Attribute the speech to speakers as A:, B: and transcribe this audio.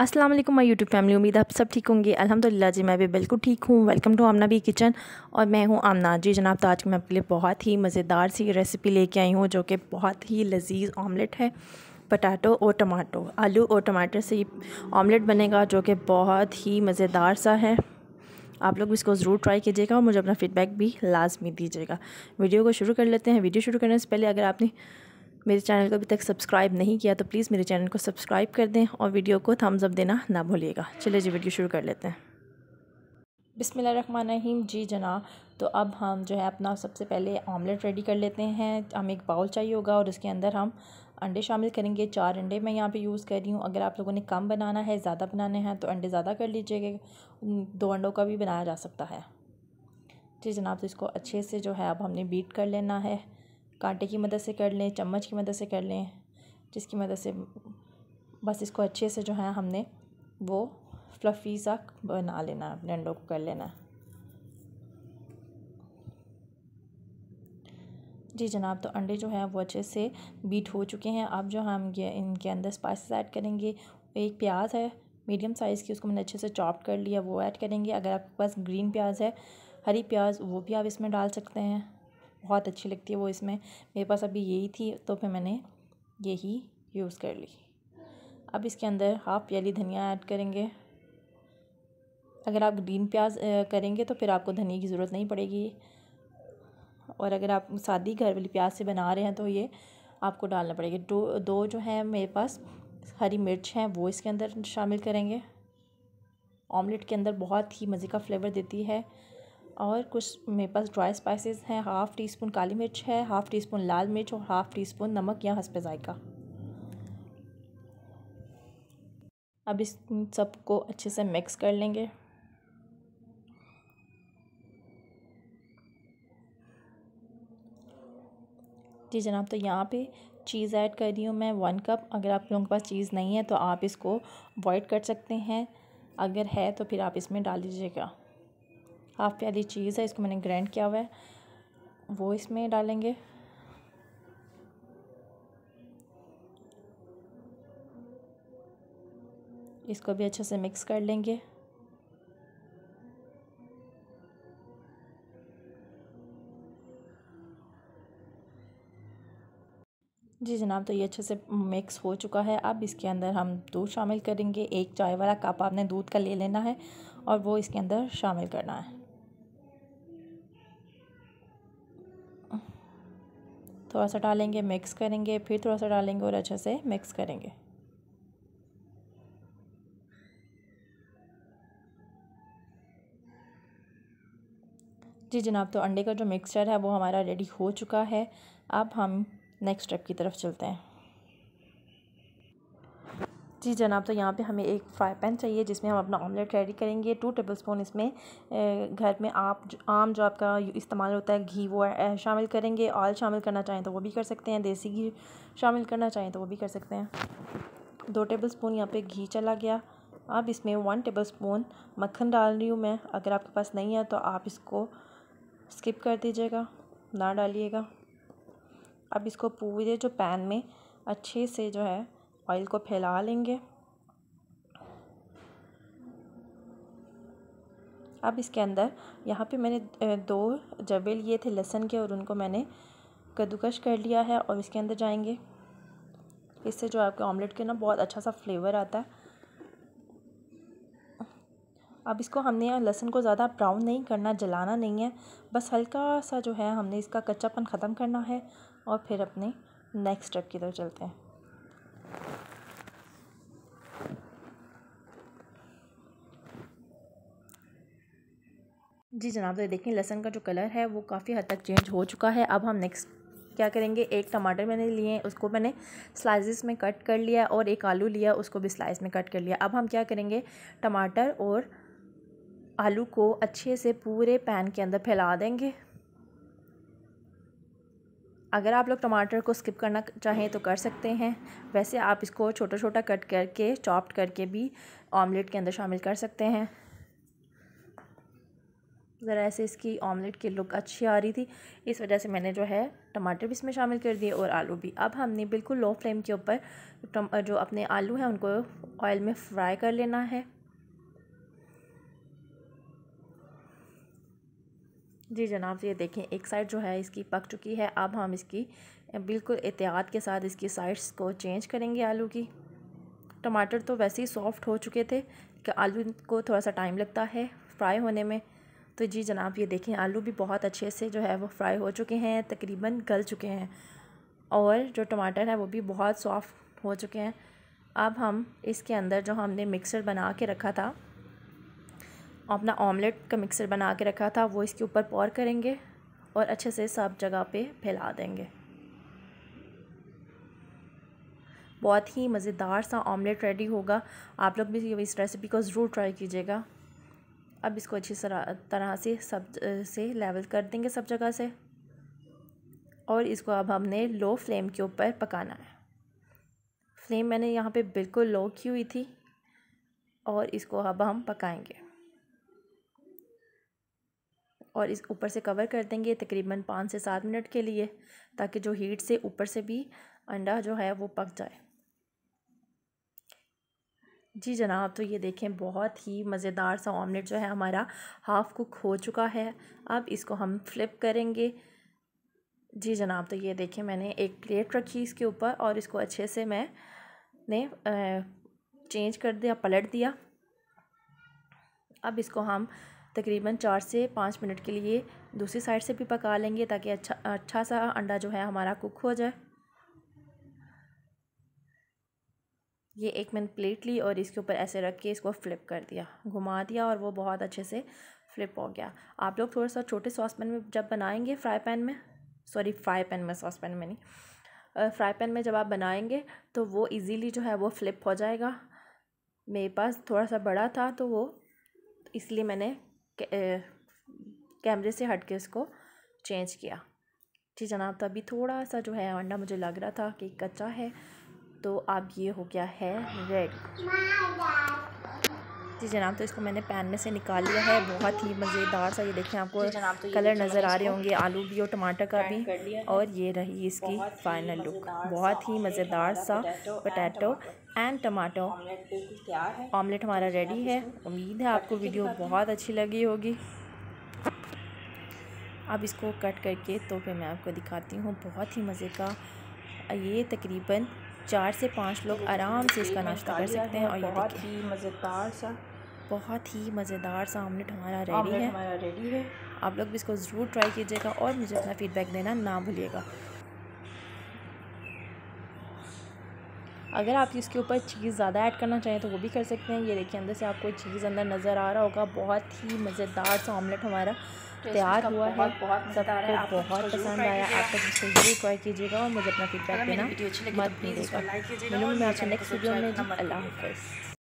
A: अस्सलाम वालेकुम my YouTube family उम्मीद आप सब ठीक होंगे अल्हम्दुलिल्लाह जी मैं भी बिल्कुल ठीक हूँ welcome to Aamna B kitchen और मैं हूँ आमना जी जनाब तो आज मैं आपके लिए बहुत ही मज़ेदार सी रेसिपी लेके आई हूँ जो कि बहुत ही लजीज ऑमलेट है पटाटो और टमाटो आलू और टमाटर से ऑमलेट बनेगा जो कि बहुत ही मज़ेदार सा है आप लोग इसको ज़रूर ट्राई कीजिएगा और मुझे अपना फीडबैक भी लाजमी दीजिएगा वीडियो को शुरू कर लेते हैं वीडियो शुरू करने से पहले अगर आपने मेरे चैनल को अभी तक सब्सक्राइब नहीं किया तो प्लीज़ मेरे चैनल को सब्सक्राइब कर दें और वीडियो को थम्स अप देना ना भूलिएगा चलिए जी वीडियो शुरू कर लेते हैं बिसमीम जी जना तो अब हम जो है अपना सबसे पहले ऑमलेट रेडी कर लेते हैं हमें एक बाउल चाहिए होगा और उसके अंदर हम अंडे शामिल करेंगे चार अंडे मैं यहाँ पे यूज़ कर रही हूँ अगर आप लोगों ने कम बनाना है ज़्यादा बनाने हैं तो अंडे ज़्यादा कर लीजिएगा दो अंडों का भी बनाया जा सकता है जी जनाब तो इसको अच्छे से जो है अब हमने बीट कर लेना है कांटे की मदद से कर लें चम्मच की मदद से कर लें जिसकी मदद से बस इसको अच्छे से जो है हमने वो फ्लफ़ी सा बना लेना है अंडों को कर लेना है जी जनाब तो अंडे जो हैं वो अच्छे से बीट हो चुके हैं अब जो हम ये इनके अंदर स्पाइसेस ऐड करेंगे एक प्याज है मीडियम साइज़ की उसको मैंने अच्छे से चॉप कर लिया वो ऐड करेंगे अगर आपके पास ग्रीन प्याज है हरी प्याज वो भी आप इसमें डाल सकते हैं बहुत अच्छी लगती है वो इसमें मेरे पास अभी यही थी तो फिर मैंने यही यूज़ कर ली अब इसके अंदर हाफ प्याली धनिया ऐड करेंगे अगर आप ग्रीन प्याज करेंगे तो फिर आपको धनिया की ज़रूरत नहीं पड़ेगी और अगर आप सादी घर वाली प्याज से बना रहे हैं तो ये आपको डालना पड़ेगा दो दो जो है मेरे पास हरी मिर्च हैं वो इसके अंदर शामिल करेंगे ऑमलेट के अंदर बहुत ही मज़े का फ्लेवर देती है और कुछ मेरे पास ड्राई स्पाइसेस हैं हाफ़ टी स्पून काली मिर्च है हाफ़ टी स्पून लाल मिर्च और हाफ़ टी स्पून नमक या हंसपे जायका अब इस सबको अच्छे से मिक्स कर लेंगे जी जनाब तो यहाँ पे चीज़ ऐड कर रही हूँ मैं वन कप अगर आप लोगों के पास चीज़ नहीं है तो आप इसको अवॉइड कर सकते हैं अगर है तो फिर आप इसमें डाल दीजिएगा हाफ प्याली चीज़ है इसको मैंने ग्राइंड किया हुआ है वो इसमें डालेंगे इसको भी अच्छे से मिक्स कर लेंगे जी जनाब तो ये अच्छे से मिक्स हो चुका है अब इसके अंदर हम दूध शामिल करेंगे एक चाय वाला कप आपने दूध का ले लेना है और वो इसके अंदर शामिल करना है थोड़ा सा डालेंगे मिक्स करेंगे फिर थोड़ा सा डालेंगे और अच्छे से मिक्स करेंगे जी जनाब तो अंडे का जो मिक्सचर है वो हमारा रेडी हो चुका है अब हम नेक्स्ट स्टेप की तरफ चलते हैं जी जनाब तो यहाँ पे हमें एक फ्राई पैन चाहिए जिसमें हम अपना ऑमलेट रेडी करेंगे टू टेबल स्पून इसमें घर में आप आम जो आपका इस्तेमाल होता है घी वो शामिल करेंगे ऑयल शामिल करना चाहें तो वो भी कर सकते हैं देसी घी शामिल करना चाहें तो वो भी कर सकते हैं दो टेबल स्पून यहाँ पर घी चला गया अब इसमें वन टेबल स्पून मक्खन डाल रही हूँ मैं अगर आपके पास नहीं है तो आप इसको स्किप कर दीजिएगा ना डालिएगा अब इसको पूरे जो पैन में अच्छे से जो है ऑयल को फैला लेंगे अब इसके अंदर यहाँ पे मैंने दो जबे लिए थे लहसन के और उनको मैंने कद्दूकश कर लिया है और इसके अंदर जाएंगे इससे जो आपके ऑमलेट के ना बहुत अच्छा सा फ्लेवर आता है अब इसको हमने लहसुन को ज़्यादा ब्राउन नहीं करना जलाना नहीं है बस हल्का सा जो है हमने इसका कच्चापन ख़त्म करना है और फिर अपने नेक्स्ट स्टेप की तरफ चलते हैं जी जनाब तो देखें लहसन का जो कलर है वो काफ़ी हद तक चेंज हो चुका है अब हम नेक्स्ट क्या करेंगे एक टमाटर मैंने लिए उसको मैंने स्लाइसेस में कट कर लिया और एक आलू लिया उसको भी स्लाइस में कट कर लिया अब हम क्या करेंगे टमाटर और आलू को अच्छे से पूरे पैन के अंदर फैला देंगे अगर आप लोग टमाटर को स्किप करना चाहें तो कर सकते हैं वैसे आप इसको छोटा छोटा कट करके चॉप्ड करके भी ऑमलेट के अंदर शामिल कर सकते हैं ज़रा ऐसे इसकी ऑमलेट की लुक अच्छी आ रही थी इस वजह से मैंने जो है टमाटर भी इसमें शामिल कर दिए और आलू भी अब हमने बिल्कुल लो फ्लेम के ऊपर जो अपने आलू हैं उनको ऑयल में फ्राई कर लेना है जी जनाब ये देखें एक साइड जो है इसकी पक चुकी है अब हम इसकी बिल्कुल एहतियात के साथ इसकी साइड्स को चेंज करेंगे आलू की टमाटर तो वैसे ही सॉफ्ट हो चुके थे कि आलू को थोड़ा सा टाइम लगता है फ्राई होने में तो जी जनाब ये देखें आलू भी बहुत अच्छे से जो है वो फ्राई हो चुके हैं तकरीबन गल चुके हैं और जो टमाटर है वो भी बहुत सॉफ्ट हो चुके हैं अब हम इसके अंदर जो हमने मिक्सर बना के रखा था अपना ऑमलेट का मिक्सर बना के रखा था वो इसके ऊपर पौर करेंगे और अच्छे से सब जगह पे फैला देंगे बहुत ही मज़ेदार सा ऑमलेट रेडी होगा आप लोग भी इस रेसिपी को ज़रूर ट्राई कीजिएगा अब इसको अच्छी तरह से सब से लेवल कर देंगे सब जगह से और इसको अब हमने लो फ्लेम के ऊपर पकाना है फ्लेम मैंने यहाँ पे बिल्कुल लो की हुई थी और इसको अब हम पकाएंगे और इस ऊपर से कवर कर देंगे तकरीबन पाँच से सात मिनट के लिए ताकि जो हीट से ऊपर से भी अंडा जो है वो पक जाए जी जनाब तो ये देखें बहुत ही मज़ेदार सा ऑमलेट जो है हमारा हाफ़ कुक हो चुका है अब इसको हम फ्लिप करेंगे जी जनाब तो ये देखें मैंने एक प्लेट रखी इसके ऊपर और इसको अच्छे से मैं ने चेंज कर दिया पलट दिया अब इसको हम तकरीबन चार से पाँच मिनट के लिए दूसरी साइड से भी पका लेंगे ताकि अच्छा अच्छा सा अंडा जो है हमारा कुक हो जाए ये एक मैंने प्लेट ली और इसके ऊपर ऐसे रख के इसको फ्लिप कर दिया घुमा दिया और वो बहुत अच्छे से फ्लिप हो गया आप लोग थोड़ा सा छोटे सॉस पैन में जब बनाएंगे फ्राई पैन में सॉरी फ्राई पैन में सॉस पैन में नहीं फ्राई पैन में जब आप बनाएंगे तो वो इजीली जो है वो फ्लिप हो जाएगा मेरे पास थोड़ा सा बड़ा था तो वो इसलिए मैंने कैमरे से हट के उसको चेंज किया जी जनाब तो अभी थोड़ा सा जो है अंडा मुझे लग रहा था कि कच्चा है तो अब ये हो गया है रेड जी जनाब तो इसको मैंने पैन में से निकाल लिया है बहुत ही मज़ेदार सा ये देखें आपको तो कलर नज़र आ रहे होंगे आलू भी और टमाटर का भी और ये रही इसकी फाइनल लुक बहुत ही मज़ेदार सा पटैटो एंड टमाटो ऑमलेट हमारा रेडी तो है उम्मीद है आपको वीडियो बहुत अच्छी लगी होगी अब इसको कट करके तो फिर मैं आपको दिखाती हूँ बहुत ही मज़े का ये तकरीबन चार से पाँच तो लोग आराम से इसका नाश्ता कर सकते हैं और ये बहुत ही मज़ेदार सा बहुत ही मज़ेदार सा ऑमलेट हमारा रेडी है हमारा रेडी है आप लोग भी इसको ज़रूर ट्राई कीजिएगा और मुझे अपना फीडबैक देना ना भूलिएगा अगर आप इसके ऊपर चीज़ ज़्यादा ऐड करना चाहें तो वो भी कर सकते हैं ये देखिए अंदर से आपको चीज़ अंदर नज़र आ रहा होगा बहुत ही मज़ेदार सा ऑमलेट हमारा तैयार हुआ है है बहुत पसंद आया आप इसको जरूर ट्राई कीजिएगा और मुझे अपना फीडबैक देना मत मिलेगा तो मिलूंगी मैं आपसे नेक्स्ट वीडियो में अल्लाह